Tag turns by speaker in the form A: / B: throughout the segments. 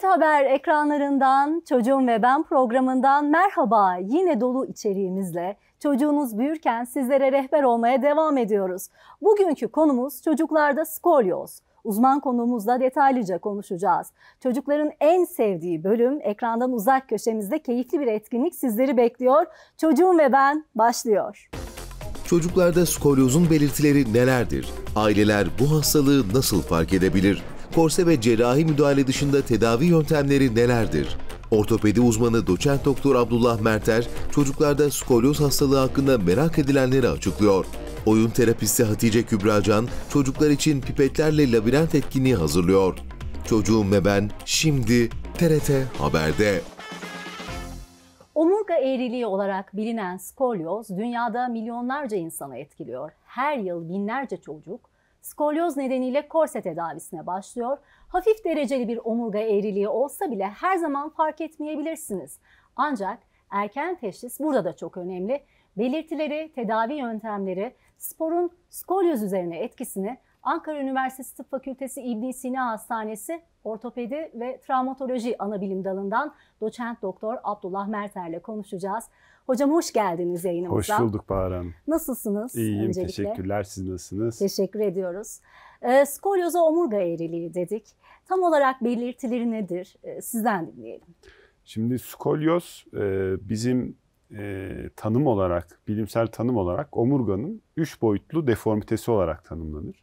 A: TRT Haber ekranlarından Çocuğum ve Ben programından merhaba yine dolu içeriğimizle çocuğunuz büyürken sizlere rehber olmaya devam ediyoruz. Bugünkü konumuz çocuklarda skolyoz. Uzman konuğumuzla detaylıca konuşacağız. Çocukların en sevdiği bölüm ekrandan uzak köşemizde keyifli bir etkinlik sizleri bekliyor. Çocuğum ve Ben başlıyor. Çocuklarda skolyozun belirtileri nelerdir? Aileler bu hastalığı nasıl fark edebilir? korse ve cerrahi müdahale dışında tedavi yöntemleri nelerdir? Ortopedi uzmanı doçent doktor Abdullah Merter, çocuklarda skolyoz hastalığı hakkında merak edilenleri açıklıyor. Oyun terapisti Hatice Kübracan, çocuklar için pipetlerle labirent etkinliği hazırlıyor. Çocuğum ve ben şimdi TRT Haber'de. Omurga eğriliği olarak bilinen skolyoz dünyada milyonlarca insanı etkiliyor. Her yıl binlerce çocuk skolyoz nedeniyle korse tedavisine başlıyor. Hafif dereceli bir omurga eğriliği olsa bile her zaman fark etmeyebilirsiniz. Ancak erken teşhis burada da çok önemli. Belirtileri, tedavi yöntemleri, sporun skolyoz üzerine etkisini Ankara Üniversitesi Tıp Fakültesi İbn Sina Hastanesi Ortopedi ve Travmatoloji Anabilim Dalı'ndan doçent doktor Abdullah Merter'le konuşacağız. Hocam hoş geldiniz yayınımıza. Hoş bulduk Bahar Hanım. Nasılsınız? İyiyim, öncelikle? teşekkürler.
B: Siz nasılsınız?
A: Teşekkür ediyoruz. E, skolyoza omurga eğriliği dedik. Tam olarak belirtileri nedir? E, sizden dinleyelim.
B: Şimdi skolyoz e, bizim e, tanım olarak, bilimsel tanım olarak omurganın üç boyutlu deformitesi olarak tanımlanır.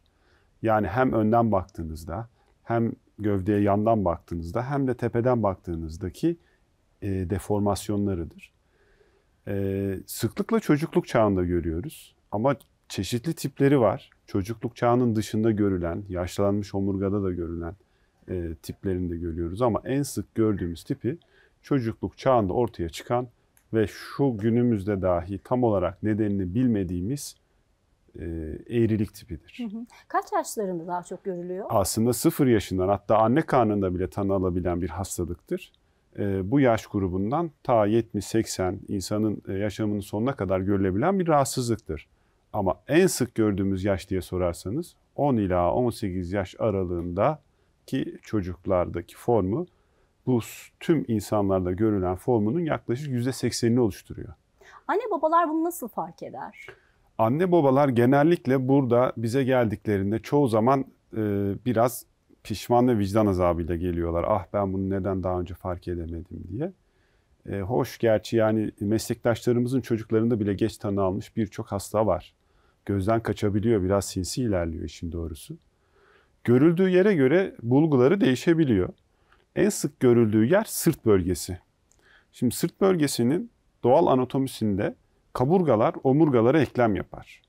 B: Yani hem önden baktığınızda, hem gövdeye yandan baktığınızda, hem de tepeden baktığınızdaki e, deformasyonlarıdır e, sıklıkla çocukluk çağında görüyoruz. Ama çeşitli tipleri var. Çocukluk çağının dışında görülen, yaşlanmış omurgada da görülen e, tiplerini de görüyoruz. Ama en sık gördüğümüz tipi çocukluk çağında ortaya çıkan ve şu günümüzde dahi tam olarak nedenini bilmediğimiz e, eğrilik tipidir.
A: Hı hı. Kaç yaşlarında daha çok görülüyor?
B: Aslında sıfır yaşından hatta anne karnında bile tanı alabilen bir hastalıktır. E, bu yaş grubundan ta 70-80 insanın e, yaşamının sonuna kadar görülebilen bir rahatsızlıktır. Ama en sık gördüğümüz yaş diye sorarsanız 10 ila 18 yaş aralığında ki çocuklardaki formu bu tüm insanlarda görülen formunun yaklaşık %80'ini oluşturuyor.
A: Anne babalar bunu nasıl fark eder?
B: Anne babalar genellikle burada bize geldiklerinde çoğu zaman e, biraz pişman ve vicdan azabıyla geliyorlar. Ah ben bunu neden daha önce fark edemedim diye. E, hoş gerçi yani meslektaşlarımızın çocuklarında bile geç tanı almış birçok hasta var. Gözden kaçabiliyor, biraz sinsi ilerliyor işin doğrusu. Görüldüğü yere göre bulguları değişebiliyor. En sık görüldüğü yer sırt bölgesi. Şimdi sırt bölgesinin doğal anatomisinde kaburgalar omurgalara eklem yapar.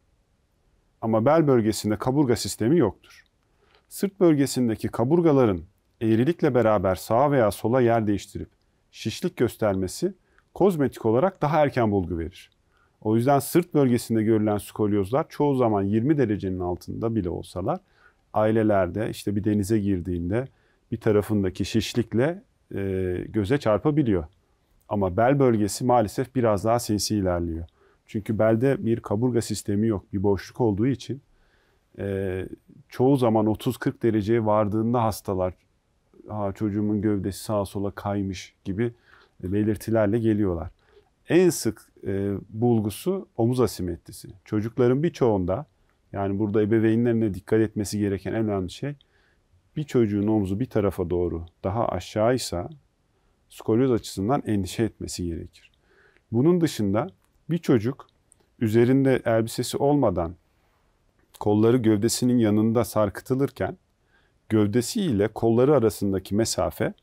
B: Ama bel bölgesinde kaburga sistemi yoktur sırt bölgesindeki kaburgaların eğrilikle beraber sağa veya sola yer değiştirip şişlik göstermesi kozmetik olarak daha erken bulgu verir. O yüzden sırt bölgesinde görülen skolyozlar çoğu zaman 20 derecenin altında bile olsalar ailelerde işte bir denize girdiğinde bir tarafındaki şişlikle e, göze çarpabiliyor. Ama bel bölgesi maalesef biraz daha sinsi ilerliyor. Çünkü belde bir kaburga sistemi yok, bir boşluk olduğu için e, çoğu zaman 30-40 dereceye vardığında hastalar ha çocuğumun gövdesi sağa sola kaymış gibi e, belirtilerle geliyorlar. En sık e, bulgusu omuz asimetrisi. Çocukların birçoğunda yani burada ebeveynlerine dikkat etmesi gereken en önemli şey bir çocuğun omuzu bir tarafa doğru daha aşağıysa skolyoz açısından endişe etmesi gerekir. Bunun dışında bir çocuk üzerinde elbisesi olmadan kolları gövdesinin yanında sarkıtılırken gövdesi ile kolları arasındaki mesafe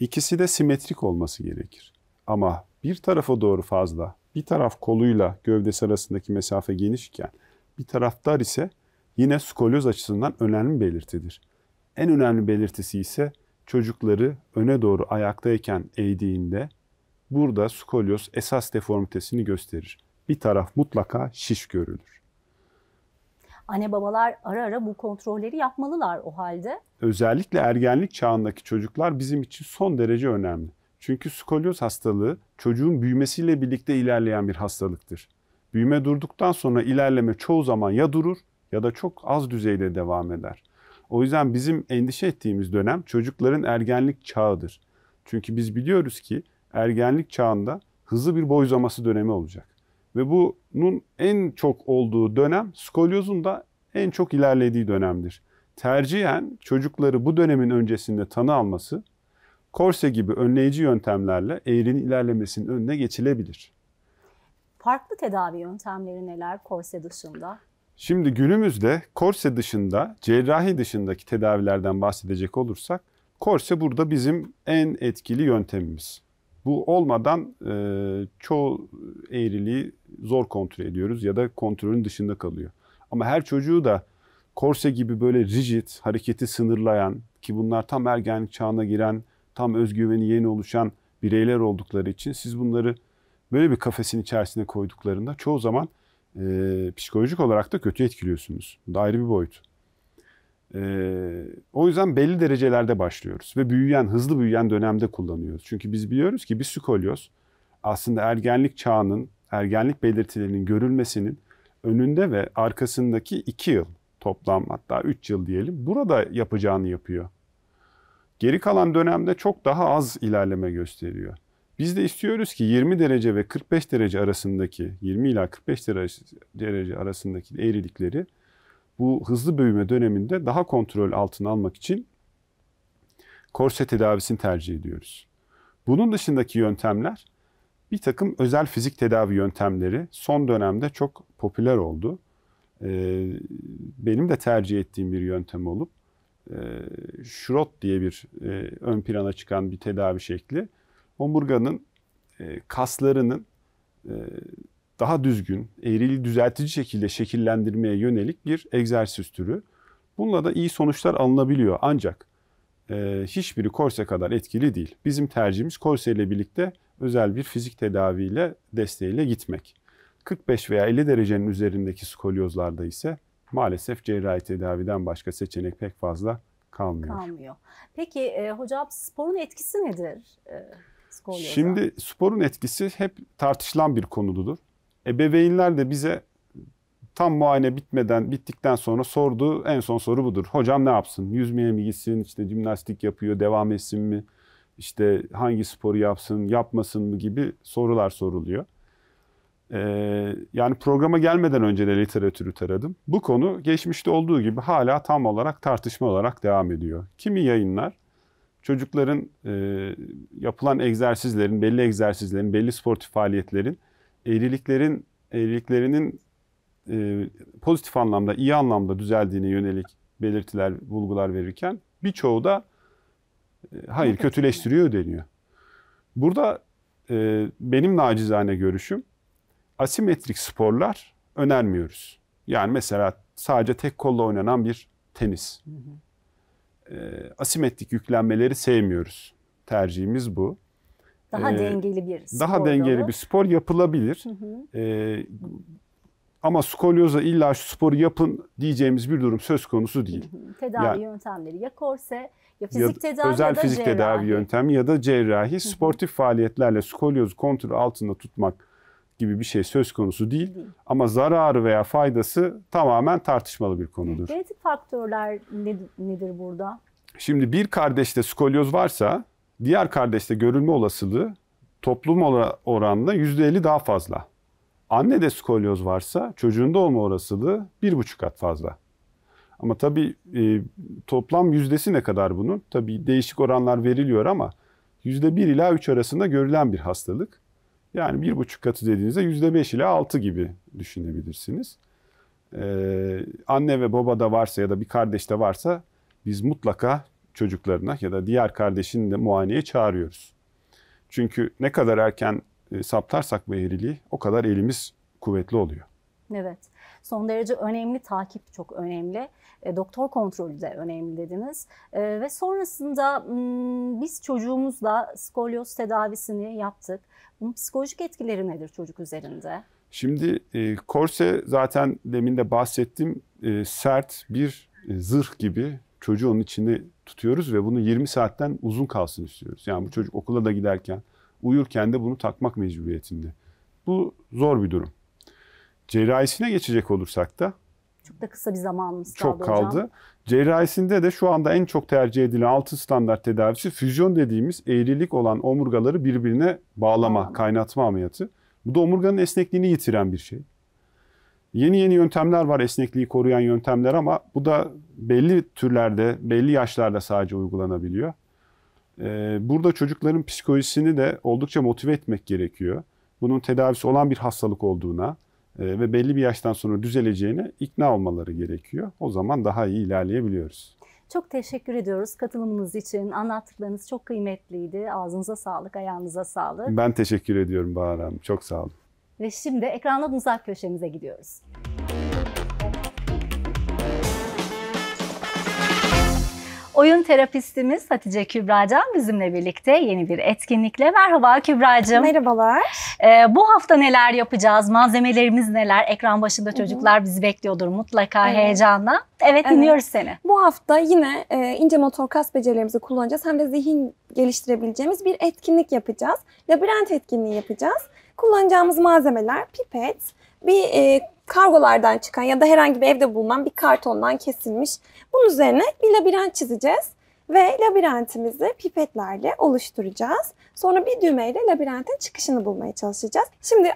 B: ikisi de simetrik olması gerekir. Ama bir tarafa doğru fazla, bir taraf koluyla gövdesi arasındaki mesafe genişken bir taraf dar ise yine skolyoz açısından önemli bir belirtidir. En önemli belirtisi ise çocukları öne doğru ayaktayken eğdiğinde burada skolyoz esas deformitesini gösterir. Bir taraf mutlaka şiş görülür
A: anne babalar ara ara bu kontrolleri yapmalılar o halde.
B: Özellikle ergenlik çağındaki çocuklar bizim için son derece önemli. Çünkü skolyoz hastalığı çocuğun büyümesiyle birlikte ilerleyen bir hastalıktır. Büyüme durduktan sonra ilerleme çoğu zaman ya durur ya da çok az düzeyde devam eder. O yüzden bizim endişe ettiğimiz dönem çocukların ergenlik çağıdır. Çünkü biz biliyoruz ki ergenlik çağında hızlı bir boy uzaması dönemi olacak. Ve bunun en çok olduğu dönem skolyozun da en çok ilerlediği dönemdir. Tercihen çocukları bu dönemin öncesinde tanı alması, korse gibi önleyici yöntemlerle eğrinin ilerlemesinin önüne geçilebilir.
A: Farklı tedavi yöntemleri neler korse dışında?
B: Şimdi günümüzde korse dışında, cerrahi dışındaki tedavilerden bahsedecek olursak, korse burada bizim en etkili yöntemimiz. Bu olmadan e, çoğu eğriliği zor kontrol ediyoruz ya da kontrolün dışında kalıyor. Ama her çocuğu da korse gibi böyle rigid, hareketi sınırlayan ki bunlar tam ergenlik çağına giren, tam özgüveni yeni oluşan bireyler oldukları için siz bunları böyle bir kafesin içerisine koyduklarında çoğu zaman e, psikolojik olarak da kötü etkiliyorsunuz. Bu da ayrı bir boyut. Ee, o yüzden belli derecelerde başlıyoruz ve büyüyen, hızlı büyüyen dönemde kullanıyoruz. Çünkü biz biliyoruz ki bir skolyoz aslında ergenlik çağının, ergenlik belirtilerinin görülmesinin önünde ve arkasındaki iki yıl toplam hatta üç yıl diyelim burada yapacağını yapıyor. Geri kalan dönemde çok daha az ilerleme gösteriyor. Biz de istiyoruz ki 20 derece ve 45 derece arasındaki 20 ila 45 derece arasındaki eğrilikleri bu hızlı büyüme döneminde daha kontrol altına almak için korse tedavisini tercih ediyoruz. Bunun dışındaki yöntemler bir takım özel fizik tedavi yöntemleri son dönemde çok popüler oldu. Ee, benim de tercih ettiğim bir yöntem olup e, şrot diye bir e, ön plana çıkan bir tedavi şekli. Omurganın e, kaslarının e, daha düzgün, eğriliği düzeltici şekilde şekillendirmeye yönelik bir egzersiz türü. Bununla da iyi sonuçlar alınabiliyor ancak e, hiçbiri korse kadar etkili değil. Bizim tercihimiz korse ile birlikte özel bir fizik tedaviyle, desteğiyle gitmek. 45 veya 50 derecenin üzerindeki skolyozlarda ise maalesef cerrahi tedaviden başka seçenek pek fazla kalmıyor.
A: Kalmıyor. Peki e, hocam sporun etkisi nedir? E, Şimdi
B: sporun etkisi hep tartışılan bir konududur. Ebeveynler de bize tam muayene bitmeden, bittikten sonra sorduğu En son soru budur. Hocam ne yapsın? Yüzmeye mi gitsin? İşte jimnastik yapıyor, devam etsin mi? İşte hangi sporu yapsın, yapmasın mı gibi sorular soruluyor. Ee, yani programa gelmeden önce de literatürü taradım. Bu konu geçmişte olduğu gibi hala tam olarak tartışma olarak devam ediyor. Kimi yayınlar çocukların e, yapılan egzersizlerin, belli egzersizlerin, belli sportif faaliyetlerin evliliklerin evliliklerinin e, pozitif anlamda, iyi anlamda düzeldiğine yönelik belirtiler, bulgular verirken birçoğu da e, hayır kötüleştiriyor deniyor. Burada e, benim nacizane görüşüm asimetrik sporlar önermiyoruz. Yani mesela sadece tek kolla oynanan bir tenis. E, asimetrik yüklenmeleri sevmiyoruz. Tercihimiz bu. Daha e, dengeli bir spor. Daha dengeli dalı. bir spor yapılabilir. Hı hı. E, ama skolyoza illa şu sporu yapın diyeceğimiz bir durum söz konusu değil.
A: Tedavi yani, yöntemleri ya korse ya fizik ya, tedavi özel ya da fizik cerrahi. tedavi
B: yöntemi ya da cerrahi sportif faaliyetlerle skolyozu kontrol altında tutmak gibi bir şey söz konusu değil. değil. Ama zararı veya faydası tamamen tartışmalı bir konudur.
A: Genetik faktörler nedir, nedir burada?
B: Şimdi bir kardeşte skolyoz varsa diğer kardeşte görülme olasılığı toplum oranında %50 daha fazla. Anne de skolyoz varsa çocuğunda olma olasılığı bir buçuk kat fazla. Ama tabii e, toplam yüzdesi ne kadar bunun? Tabii değişik oranlar veriliyor ama yüzde bir ila üç arasında görülen bir hastalık. Yani bir buçuk katı dediğinizde yüzde beş ila altı gibi düşünebilirsiniz. Ee, anne ve baba da varsa ya da bir kardeş de varsa biz mutlaka çocuklarına ya da diğer kardeşini de muayeneye çağırıyoruz. Çünkü ne kadar erken e, saptarsak bu eğriliği o kadar elimiz kuvvetli oluyor.
A: Evet. Son derece önemli takip çok önemli. E, doktor kontrolü de önemli dediniz. E, ve sonrasında m, hmm, biz çocuğumuzla skolyoz tedavisini yaptık. Bunun psikolojik etkileri nedir çocuk üzerinde?
B: Şimdi e, korse zaten demin de bahsettim e, sert bir e, zırh gibi çocuğun içini tutuyoruz ve bunu 20 saatten uzun kalsın istiyoruz. Yani bu çocuk okula da giderken, uyurken de bunu takmak mecburiyetinde. Bu zor bir durum. Cerrahisine geçecek olursak da
A: çok da kısa bir zamanımız kaldı Çok kaldı. Hocam.
B: Cerrahisinde de şu anda en çok tercih edilen altın standart tedavisi füzyon dediğimiz eğrilik olan omurgaları birbirine bağlama, kaynatma ameliyatı. Bu da omurganın esnekliğini yitiren bir şey. Yeni yeni yöntemler var esnekliği koruyan yöntemler ama bu da belli türlerde, belli yaşlarda sadece uygulanabiliyor. Ee, burada çocukların psikolojisini de oldukça motive etmek gerekiyor. Bunun tedavisi olan bir hastalık olduğuna e, ve belli bir yaştan sonra düzeleceğine ikna olmaları gerekiyor. O zaman daha iyi ilerleyebiliyoruz. Çok
A: teşekkür ediyoruz katılımınız için. Anlattıklarınız çok kıymetliydi. Ağzınıza sağlık, ayağınıza sağlık. Ben
B: teşekkür ediyorum Bahar Hanım. Çok sağ olun.
A: Ve şimdi ekranla uzak köşemize gidiyoruz. Oyun terapistimiz Hatice Kübracan bizimle birlikte yeni bir etkinlikle. Merhaba Kübracığım. Merhabalar. Ee, bu hafta neler yapacağız? Malzemelerimiz neler? Ekran başında çocuklar bizi bekliyordur mutlaka evet. heyecanla. Evet, evet dinliyoruz seni.
C: Bu hafta yine e, ince motor kas becerilerimizi kullanacağız. Hem de zihin geliştirebileceğimiz bir etkinlik yapacağız. Labirent etkinliği yapacağız. Kullanacağımız malzemeler pipet, bir e, kargolardan çıkan ya da herhangi bir evde bulunan bir kartondan kesilmiş. Bunun üzerine bir labirent çizeceğiz ve labirentimizi pipetlerle oluşturacağız. Sonra bir düğmeyle labirentin çıkışını bulmaya çalışacağız. Şimdi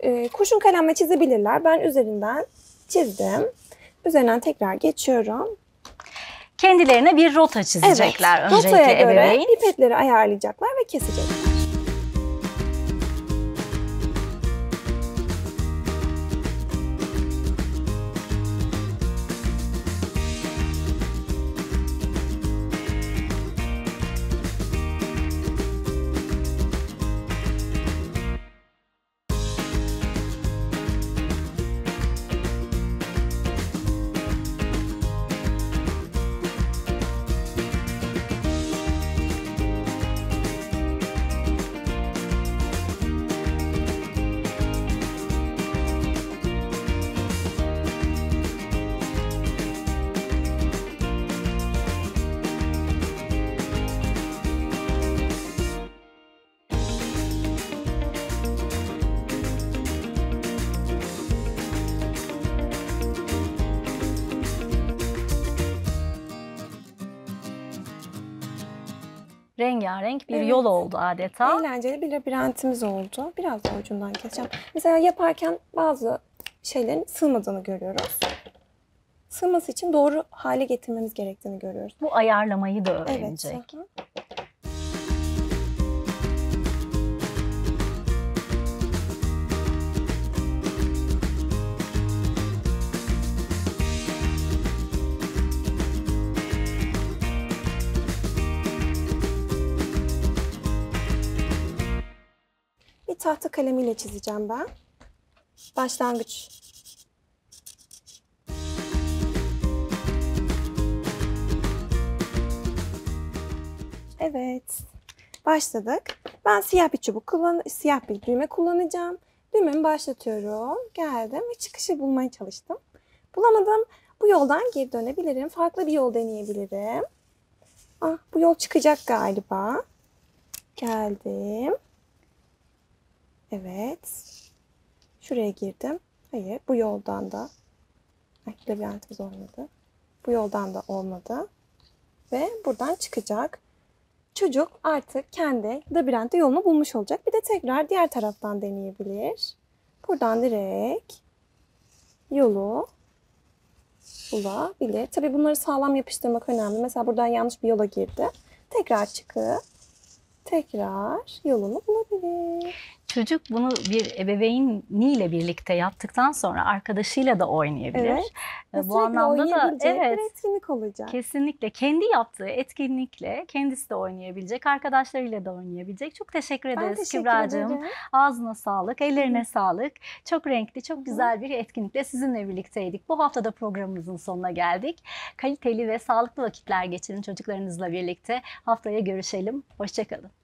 C: e, kurşun kalemle çizebilirler. Ben üzerinden çizdim. Üzerinden tekrar geçiyorum. Kendilerine
A: bir rota çizecekler evet, öncelikle göre ebeveyn.
C: Pipetleri ayarlayacaklar ve kesecekler. rengarenk bir evet. yol oldu adeta. Eğlenceli bir labirentimiz oldu. Biraz da ucundan keseceğim. Mesela yaparken bazı şeylerin sığmadığını görüyoruz. Sığması için doğru hale getirmemiz gerektiğini görüyoruz. Bu
A: ayarlamayı
C: da öğrenecek. Evet. tahta kalemiyle çizeceğim ben. Başlangıç Evet. Başladık. Ben siyah bir çubuk kullan siyah bir düğme kullanacağım. Düğmemi başlatıyorum. Geldim ve çıkışı bulmaya çalıştım. Bulamadım. Bu yoldan geri dönebilirim. Farklı bir yol deneyebilirim. Ah, bu yol çıkacak galiba. Geldim. Evet. Şuraya girdim. Hayır. Bu yoldan da. Ay, labirentimiz olmadı. Bu yoldan da olmadı. Ve buradan çıkacak. Çocuk artık kendi labirentte yolunu bulmuş olacak. Bir de tekrar diğer taraftan deneyebilir. Buradan direkt yolu bulabilir. Tabi bunları sağlam yapıştırmak önemli. Mesela buradan yanlış bir yola girdi. Tekrar çıkıp tekrar yolunu bulabilir
A: çocuk bunu bir ebeveyniyle birlikte yaptıktan sonra arkadaşıyla da oynayabilir. Evet. Ee, bu anlamda da evet, bir etkinlik olacak. Kesinlikle kendi yaptığı etkinlikle kendisi de oynayabilecek, arkadaşlarıyla da oynayabilecek. Çok teşekkür ederiz ben teşekkür Kübra'cığım. Ağzına sağlık, ellerine Hı. sağlık. Çok renkli, çok güzel bir etkinlikle sizinle birlikteydik. Bu haftada programımızın sonuna geldik. Kaliteli ve sağlıklı vakitler geçirin çocuklarınızla birlikte. Haftaya görüşelim. Hoşçakalın.